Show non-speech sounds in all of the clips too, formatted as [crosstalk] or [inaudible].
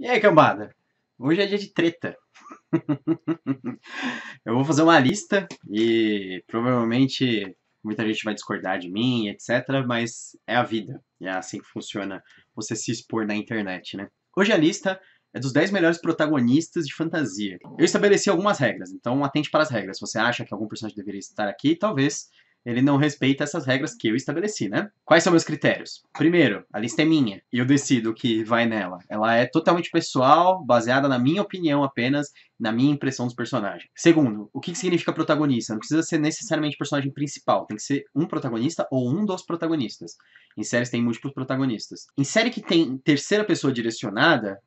E aí, cambada? Hoje é dia de treta. [laughs] eu vou fazer uma lista e provavelmente muita gente vai discordar de mim, etc. Mas é a vida. é assim que funciona você se expor na internet, né? Hoje a lista é dos 10 melhores protagonistas de fantasia. Eu estabeleci algumas regras, então atente para as regras. Se você acha que algum personagem deveria estar aqui, talvez ele não respeita essas regras que eu estabeleci, né? Quais são meus critérios? Primeiro, a lista é minha e eu decido o que vai nela. Ela é totalmente pessoal, baseada na minha opinião apenas, na minha impressão dos personagens. Segundo, o que significa protagonista? Não precisa ser necessariamente personagem principal, tem que ser um protagonista ou um dos protagonistas. Em séries tem múltiplos protagonistas. Em série que tem terceira pessoa direcionada,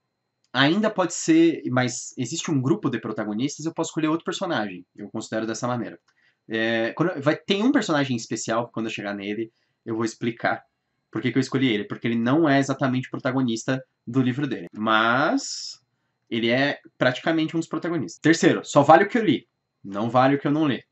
ainda pode ser, mas existe um grupo de protagonistas, eu posso escolher outro personagem. Eu considero dessa maneira. É, quando, vai, tem um personagem especial que quando eu chegar nele, eu vou explicar por que, que eu escolhi ele. Porque ele não é exatamente o protagonista do livro dele. Mas ele é praticamente um dos protagonistas. Terceiro, só vale o que eu li. Não vale o que eu não li.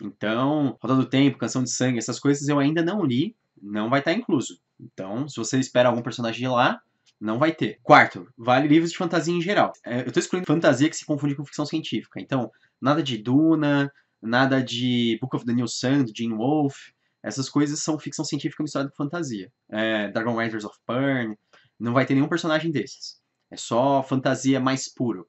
Então, Roda do Tempo, Canção de Sangue, essas coisas eu ainda não li, não vai estar incluso. Então, se você espera algum personagem de lá, não vai ter. Quarto, vale livros de fantasia em geral. É, eu estou excluindo fantasia que se confunde com ficção científica. Então, nada de Duna, nada de Book of the New Sun, de wolf, Wolfe. Essas coisas são ficção científica misturada com fantasia. É, Dragon Riders of Pern, não vai ter nenhum personagem desses. É só fantasia mais puro.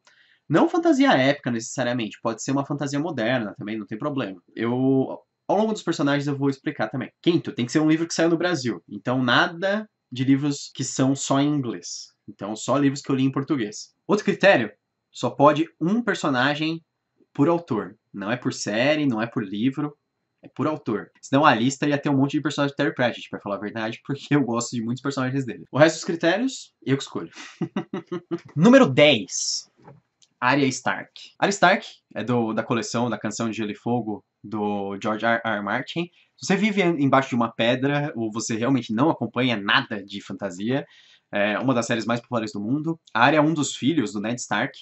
Não fantasia épica necessariamente, pode ser uma fantasia moderna também, não tem problema. Eu ao longo dos personagens eu vou explicar também. Quinto, tem que ser um livro que saiu no Brasil. Então nada de livros que são só em inglês. Então só livros que eu li em português. Outro critério, só pode um personagem por autor. Não é por série, não é por livro, é por autor. Senão a lista ia ter um monte de personagens do Terry Pratchett, pra falar a verdade, [laughs] porque eu gosto de muitos personagens dele. O resto dos critérios, eu que escolho. [laughs] Número 10. Arya Stark. Arya Stark é do, da coleção da canção de Gelo e Fogo do George R. R. Martin. Se você vive embaixo de uma pedra ou você realmente não acompanha nada de fantasia, é uma das séries mais populares do mundo. A Arya é um dos filhos do Ned Stark,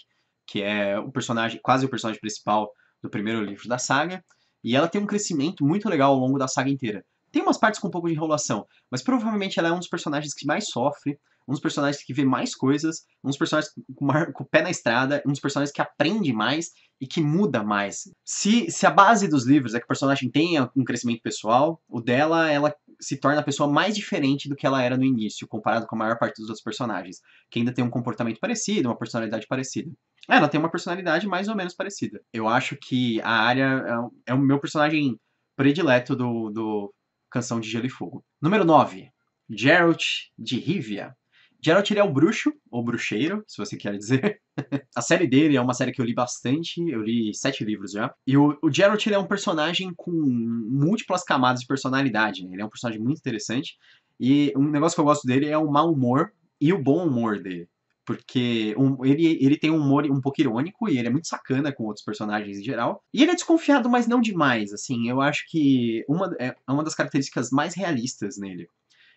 que é o personagem, quase o personagem principal do primeiro livro da saga, e ela tem um crescimento muito legal ao longo da saga inteira. Tem umas partes com um pouco de enrolação, mas provavelmente ela é um dos personagens que mais sofre, um dos personagens que vê mais coisas, um dos personagens com, o pé na estrada, um dos personagens que aprende mais e que muda mais. Se, se a base dos livros é que o personagem tenha um crescimento pessoal, o dela, ela se torna a pessoa mais diferente do que ela era no início, comparado com a maior parte dos outros personagens, que ainda tem um comportamento parecido, uma personalidade parecida. Ela tem uma personalidade mais ou menos parecida. Eu acho que a área é, é o meu personagem predileto do, do Canção de Gelo e Fogo. Número 9. Geralt de Rivia. Geralt ele é o bruxo, ou bruxeiro, se você quer dizer. [laughs] a série dele é uma série que eu li bastante, eu li sete livros já. E o, o Geralt ele é um personagem com múltiplas camadas de personalidade, né? Ele é um personagem muito interessante. E um negócio que eu gosto dele é o mau humor e o bom humor dele porque um, ele, ele tem um humor um pouco irônico e ele é muito sacana com outros personagens em geral. E ele é desconfiado, mas não demais, assim. Eu acho que uma, é, é uma das características mais realistas nele.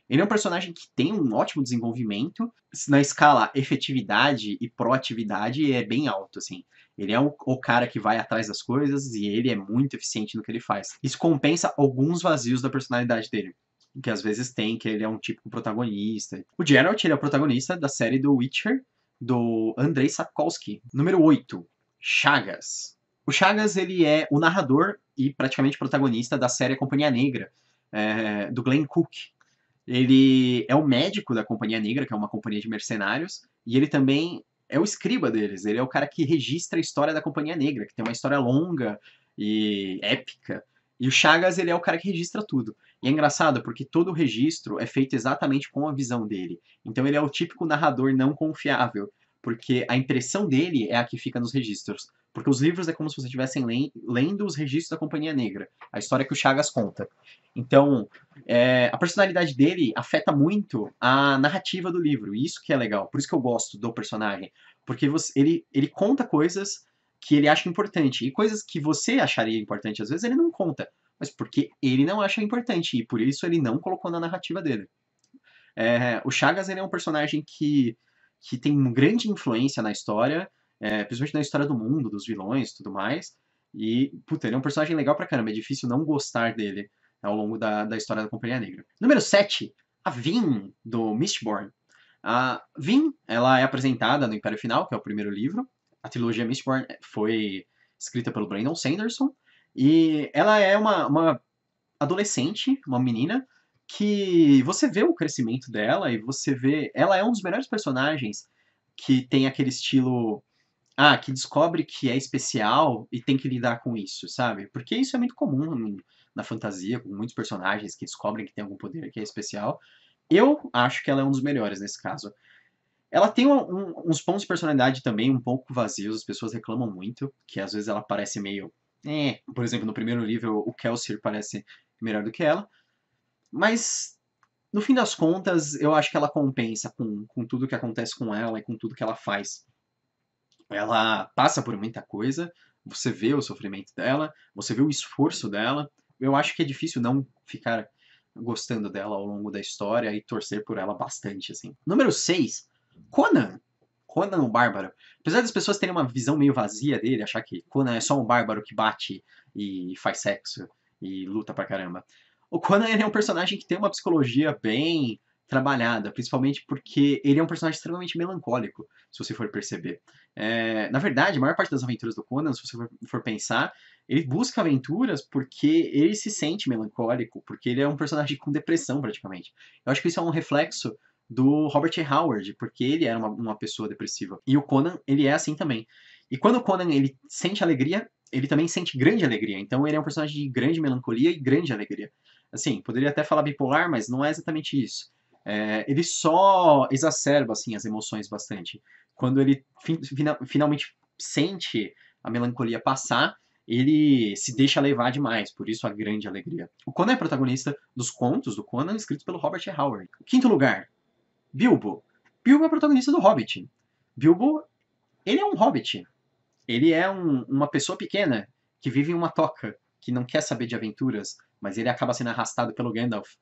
Ele é um personagem que tem um ótimo desenvolvimento. Na escala efetividade e proatividade é bem alto, assim. Ele é o, o, cara que vai atrás das coisas e ele é muito eficiente no que ele faz. Isso compensa alguns vazios da personalidade dele que às vezes tem, que ele é um típico protagonista. O Geralt, ele é o protagonista da série do Witcher, do Andrei Sapkowski. Número 8, Chagas. O Chagas, ele é o narrador e praticamente protagonista da série Companhia Negra, é, do Glenn Cook. Ele é o médico da Companhia Negra, que é uma companhia de mercenários, e ele também é o escriba deles, ele é o cara que registra a história da Companhia Negra, que tem uma história longa e épica. E o Chagas, ele é o cara que registra tudo. E é engraçado porque todo o registro é feito exatamente com a visão dele. Então ele é o típico narrador não confiável, porque a impressão dele é a que fica nos registros. Porque os livros é como se vocês estivessem lendo os registros da Companhia Negra, a história que o Chagas conta. Então, é, a personalidade dele afeta muito a narrativa do livro, e isso que é legal, por isso que eu gosto do personagem. Porque você, ele, ele conta coisas que ele acha importante, e coisas que você acharia importante, às vezes ele não conta mas porque ele não acha importante e por isso ele não colocou na narrativa dele. É, o Chagas ele é um personagem que, que tem uma grande influência na história, é, principalmente na história do mundo, dos vilões e tudo mais. E, puta, ele é um personagem legal pra caramba, é difícil não gostar dele ao longo da, da história da Companhia Negra. Número 7, a Vin, do Mistborn. A Vin, ela é apresentada no Império Final, que é o primeiro livro. A trilogia Mistborn foi escrita pelo Brandon Sanderson, e ela é uma, uma adolescente, uma menina, que você vê o crescimento dela e você vê. Ela é um dos melhores personagens que tem aquele estilo. Ah, que descobre que é especial e tem que lidar com isso, sabe? Porque isso é muito comum na fantasia, com muitos personagens que descobrem que tem algum poder que é especial. Eu acho que ela é um dos melhores nesse caso. Ela tem um, um, uns pontos de personalidade também um pouco vazios, as pessoas reclamam muito, que às vezes ela parece meio é. Por exemplo, no primeiro nível, o Kelsier parece melhor do que ela. Mas, no fim das contas, eu acho que ela compensa com, com tudo que acontece com ela e com tudo que ela faz. Ela passa por muita coisa, você vê o sofrimento dela, você vê o esforço dela. Eu acho que é difícil não ficar gostando dela ao longo da história e torcer por ela bastante, assim. Número 6, Conan. Conan o Bárbaro. Apesar das pessoas terem uma visão meio vazia dele, achar que Conan é só um bárbaro que bate e faz sexo e luta pra caramba. O Conan é um personagem que tem uma psicologia bem trabalhada, principalmente porque ele é um personagem extremamente melancólico, se você for perceber. É, na verdade, a maior parte das aventuras do Conan, se você for, for pensar, ele busca aventuras porque ele se sente melancólico, porque ele é um personagem com depressão praticamente. Eu acho que isso é um reflexo do Robert E. Howard, porque ele era uma, uma pessoa depressiva. E o Conan, ele é assim também. E quando o Conan ele sente alegria, ele também sente grande alegria. Então ele é um personagem de grande melancolia e grande alegria. Assim, poderia até falar bipolar, mas não é exatamente isso. É, ele só exacerba assim as emoções bastante. Quando ele fin finalmente sente a melancolia passar, ele se deixa levar demais, por isso a grande alegria. O Conan é protagonista dos contos do Conan escritos pelo Robert E. Howard. Quinto lugar, Bilbo. Bilbo é o protagonista do Hobbit. Bilbo, ele é um hobbit. Ele é um, uma pessoa pequena que vive em uma toca, que não quer saber de aventuras, mas ele acaba sendo arrastado pelo Gandalf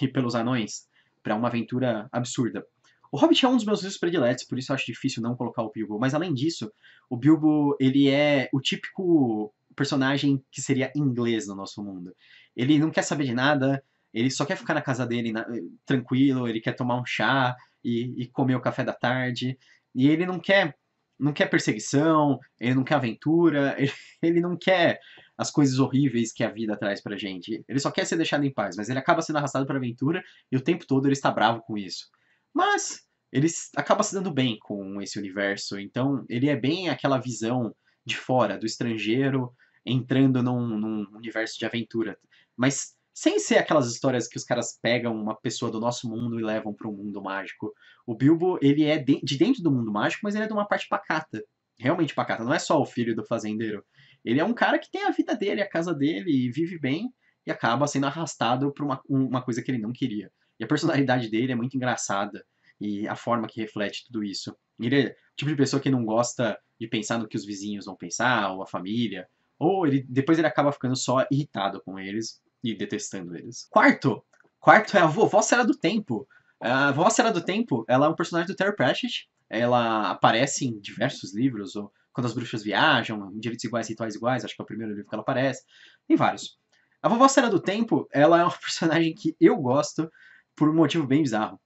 e pelos anões para uma aventura absurda. O Hobbit é um dos meus livros prediletos, por isso eu acho difícil não colocar o Bilbo. Mas além disso, o Bilbo ele é o típico personagem que seria inglês no nosso mundo. Ele não quer saber de nada, ele só quer ficar na casa dele na, tranquilo, ele quer tomar um chá e, e comer o café da tarde. E ele não quer não quer perseguição, ele não quer aventura, [laughs] ele, ele, não quer as coisas horríveis que a vida traz pra gente. Ele só quer ser deixado em paz, mas ele acaba sendo arrastado pra aventura e o tempo todo ele está bravo com isso. Mas ele acaba se dando bem com esse universo, então ele é bem aquela visão de fora, do estrangeiro entrando num, num universo de aventura. Mas sem ser aquelas histórias que os caras pegam uma pessoa do nosso mundo e levam para o mundo mágico. O Bilbo, ele é de dentro do mundo mágico, mas ele é de uma parte pacata. Realmente pacata. Não é só o filho do fazendeiro. Ele é um cara que tem a vida dele, a casa dele, e vive bem e acaba sendo arrastado para uma, uma coisa que ele não queria. E a personalidade dele é muito engraçada e a forma que reflete tudo isso. Ele é o tipo de pessoa que não gosta de pensar no que os vizinhos vão pensar, ou a família, ou ele depois ele acaba ficando só irritado com eles e detestando eles. Quarto, quarto é a vovó Sera do Tempo. A vovó Sera do Tempo, ela é um personagem do Terry Pratchett. Ela aparece em diversos livros, ou Quando as Bruxas Viajam, Direitos Iguais, Rituais Iguais, acho que é o primeiro livro que ela aparece. Tem vários. A vovó Sera do Tempo, ela é uma [laughs] personagem que eu gosto por um motivo bem bizarro.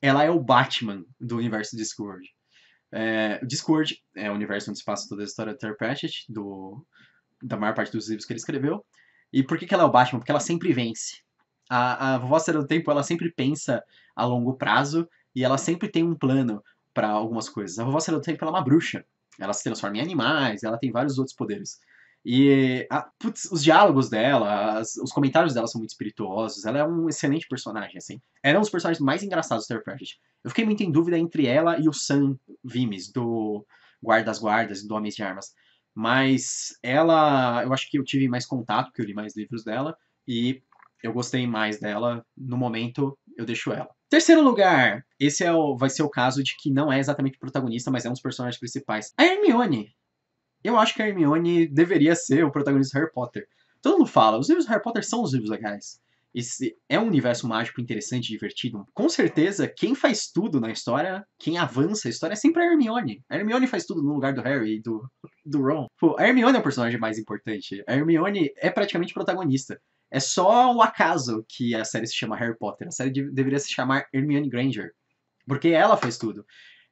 Ela é o Batman do universo Discord. É, Discord é o universo onde se passa toda a história do Terry Pratchett, do, da maior parte dos livros que ele escreveu. E por que, que ela é o Batman? Porque ela sempre vence. A, a vovó do tempo, ela sempre pensa a longo prazo e ela sempre tem um plano para algumas coisas. A vovó do tempo, ela é uma bruxa. Ela se transforma em animais, ela tem vários outros poderes. E a, putz, os diálogos dela, as, os comentários dela são muito espirituosos. Ela é um excelente personagem, assim. Era um dos personagens mais engraçados do Terry Pratchett. Eu fiquei muito em dúvida entre ela e o Sam Vimes, do Guardas Guardas do Homens de Armas. Mas ela, eu acho que eu tive mais contato, que eu li mais livros dela, e eu gostei mais dela. No momento, eu deixo ela. Terceiro lugar, esse é o, vai ser o caso de que não é exatamente o protagonista, mas é um dos personagens principais. A Hermione. Eu acho que a Hermione deveria ser o protagonista de Harry Potter. Todo mundo fala, os livros do Harry Potter são os livros legais. Esse é um universo mágico interessante, divertido. Com certeza, quem faz tudo na história, quem avança a história é sempre a Hermione. A Hermione faz tudo no lugar do Harry e do, do Ron. Pô, a Hermione é o personagem mais importante. A Hermione é praticamente protagonista. É só o acaso que a série se chama Harry Potter. A série deveria se chamar Hermione Granger. Porque ela faz tudo.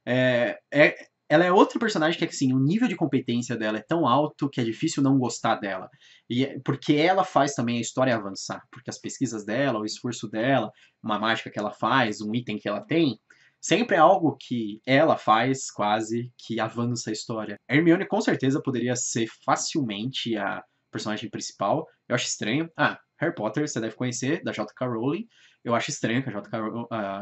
É, é, ela é outro personagem que é assim, o nível de competência dela é tão alto que é difícil não gostar dela. E é, porque ela faz também a história avançar, porque as pesquisas dela, o esforço dela, uma mágica que ela faz, um item que ela tem, sempre é algo que ela faz quase que avança a história. A Hermione com certeza poderia ser facilmente a personagem principal. Eu acho estranho. Ah, Harry Potter, você deve conhecer, da J.K. Rowling. Eu acho estranho que a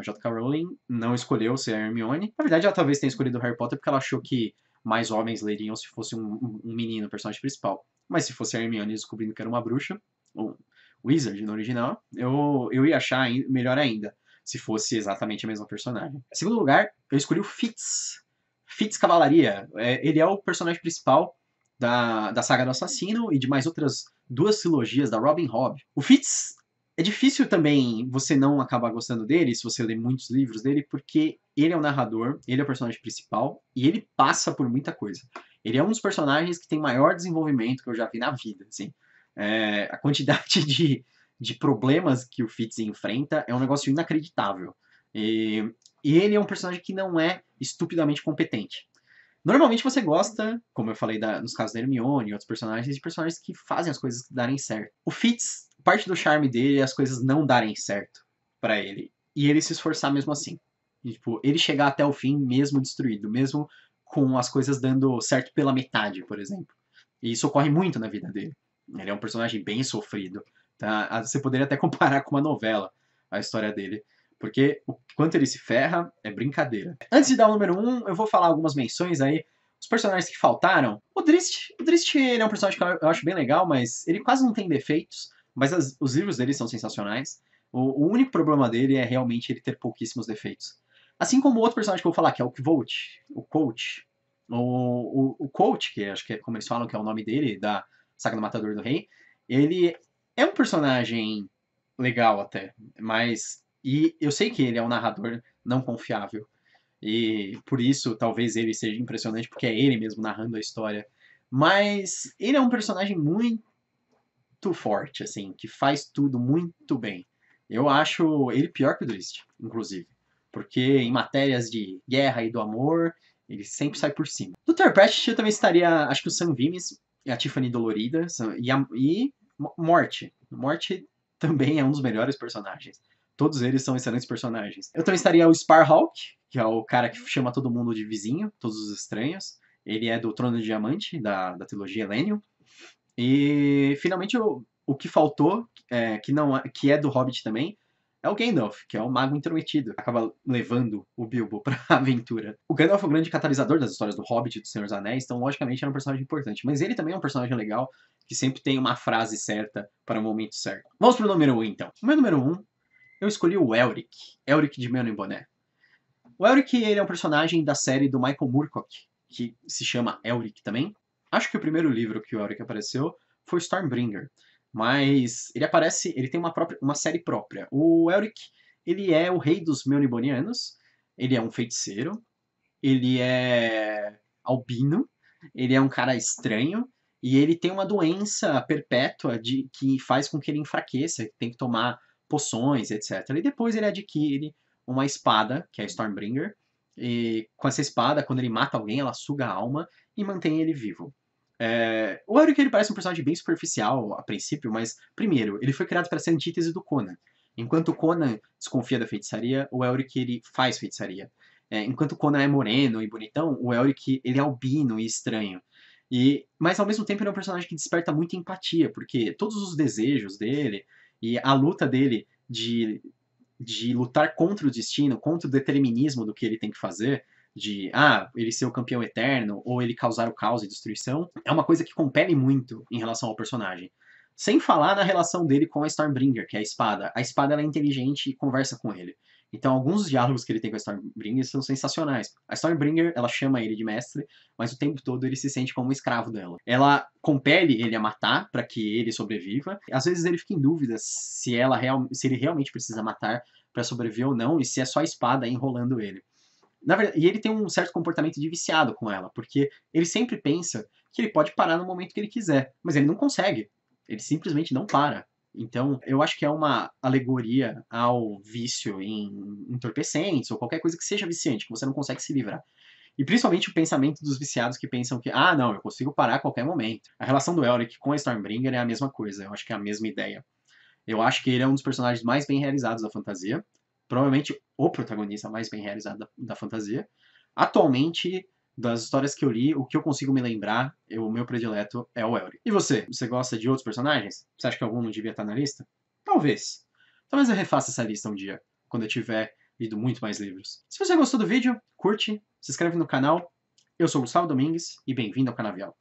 J.K. Uh, Rowling não escolheu ser a Hermione. Na verdade, ela talvez tenha escolhido o Harry Potter porque ela achou que mais homens leriam se fosse um, um menino, o personagem principal. Mas se fosse a Hermione descobrindo que era uma bruxa, ou Wizard no original, eu, eu ia achar melhor ainda se fosse exatamente a mesma personagem. Em segundo lugar, eu escolhi o Fitz. Fitz Cavalaria. É, ele é o personagem principal da, da saga do assassino e de mais outras duas trilogias da Robin Hood. O Fitz é difícil também você não acabar gostando dele, se você lê muitos livros dele, porque ele é o narrador, ele é o personagem principal e ele passa por muita coisa. Ele é um dos personagens que tem maior desenvolvimento que eu já vi na vida, assim. É, a quantidade [laughs] de, de problemas que o Fitz enfrenta é um negócio inacreditável. E, e ele é um personagem que não é estupidamente competente. Normalmente você gosta, como eu falei da, nos casos da Hermione e outros personagens, de personagens que fazem as coisas darem certo. O Fitz parte do charme dele é as coisas não darem certo para ele. E ele se esforçar mesmo assim. E, tipo, ele chegar até o fim mesmo destruído, mesmo com as coisas dando certo pela metade, por exemplo. E isso ocorre muito na vida dele. Ele é um personagem bem sofrido. Tá? Ah, você poderia até [laughs] comparar com uma novela a história dele. Porque o quanto ele se ferra é brincadeira. Antes de dar o número 1, um, eu vou falar algumas menções aí. Os personagens que faltaram. O Drist, o Drist ele é um personagem que eu acho bem legal, mas ele quase não tem defeitos. Mas as, os livros dele são sensacionais. O, o, único problema dele é realmente ele ter pouquíssimos defeitos. Assim como outro personagem que eu vou falar, que é o Kvolt, o Coach. O, o, o Coach, que acho que é como eles falam que é o nome dele, da Saga do Matador do Rei, ele é um personagem legal até, mas. E eu sei que ele é um narrador não confiável. E por isso talvez ele seja impressionante, porque é ele mesmo narrando a história. Mas ele é um personagem muito muito forte, assim, que faz tudo muito bem. Eu acho ele pior que o Drist, inclusive. Porque em matérias de guerra e do amor, ele sempre sai por cima. Do Terpest, eu também estaria, acho que o Sam Vimes, e a Tiffany Dolorida e, a, e Morte. Morte também é um dos melhores personagens. Todos eles são excelentes personagens. Eu também estaria o Sparhawk, que é o cara que chama todo mundo de vizinho, todos os estranhos. Ele é do Trono de Diamante, da, da trilogia Elenium. E finalmente o, o que faltou, é, que não é, que é do Hobbit também, é o Gandalf, que é o mago intrometido, acaba levando o Bilbo [laughs] para a aventura. O Gandalf é o grande catalisador das histórias do Hobbit e do Senhor dos Anéis, então logicamente é um personagem importante, mas ele também é um personagem legal que sempre tem uma frase certa para o momento certo. Vamos pro número 1 um, então. O meu número 1, um, eu escolhi o Elric, Elric de Mano e Boné. O Elric ele é um personagem da série do Michael Moorcock, que se chama Elric também, Acho que o primeiro livro que o Elric apareceu foi Stormbringer, mas ele aparece, ele tem uma, própria, uma série própria. O Elric, ele é o rei dos Melnibonianos, ele é um feiticeiro, ele é albino, ele é um cara estranho, e ele tem uma doença perpétua de que faz com que ele enfraqueça, tem que tomar poções, etc. E depois ele adquire uma espada, que é Stormbringer, e com essa espada, quando ele mata alguém, ela suga a alma e mantém ele vivo. É, o Eric ele parece um personagem bem superficial a princípio, mas, primeiro, ele foi criado para ser antítese do Conan. Enquanto Conan desconfia da feitiçaria, o Elric ele faz feitiçaria. É, enquanto Conan é moreno e bonitão, o Elric ele é albino e estranho. E, mas ao mesmo tempo ele é um personagem que desperta muita empatia, porque todos os desejos dele e a luta dele de, de lutar contra o destino, contra o determinismo do que ele tem que fazer, de ah, ele ser o campeão eterno ou ele causar o caos e destruição, é uma coisa que compele muito em relação ao personagem. Sem falar na relação dele com a Stormbringer, que é a espada. A espada ela é inteligente e conversa com ele. Então, alguns diálogos que ele tem com a Stormbringer são sensacionais. A Stormbringer, ela chama ele de mestre, mas o tempo todo ele se sente como um escravo dela. Ela compele ele a matar para que ele sobreviva. Às vezes ele fica em dúvida se ela real, se ele realmente precisa matar para sobreviver ou não e se é só a espada enrolando ele. Na verdade, e ele tem um certo comportamento de viciado com ela, porque ele sempre pensa que ele pode parar no momento que ele quiser, mas ele não consegue. Ele simplesmente não para. Então, eu acho que é uma alegoria ao vício em entorpecentes ou qualquer coisa que seja viciante, que você não consegue se livrar. E principalmente o pensamento dos viciados que pensam que, ah, não, eu consigo parar a qualquer momento. A relação do Elric com a Stormbringer é a mesma coisa, eu acho que é a mesma ideia. Eu acho que ele é um dos personagens mais bem realizados da fantasia provavelmente o protagonista mais bem realizado da, da fantasia. Atualmente, das histórias que eu li, o que eu consigo me lembrar, eu, é o meu predileto é o Elric. E você? Você gosta de outros personagens? Você acha que algum não devia estar na lista? Talvez. Talvez eu refaça essa lista um dia, quando eu tiver lido muito mais livros. Se você gostou do vídeo, curte, se inscreve no canal. Eu sou o Gustavo Domingues e bem-vindo ao Canavial.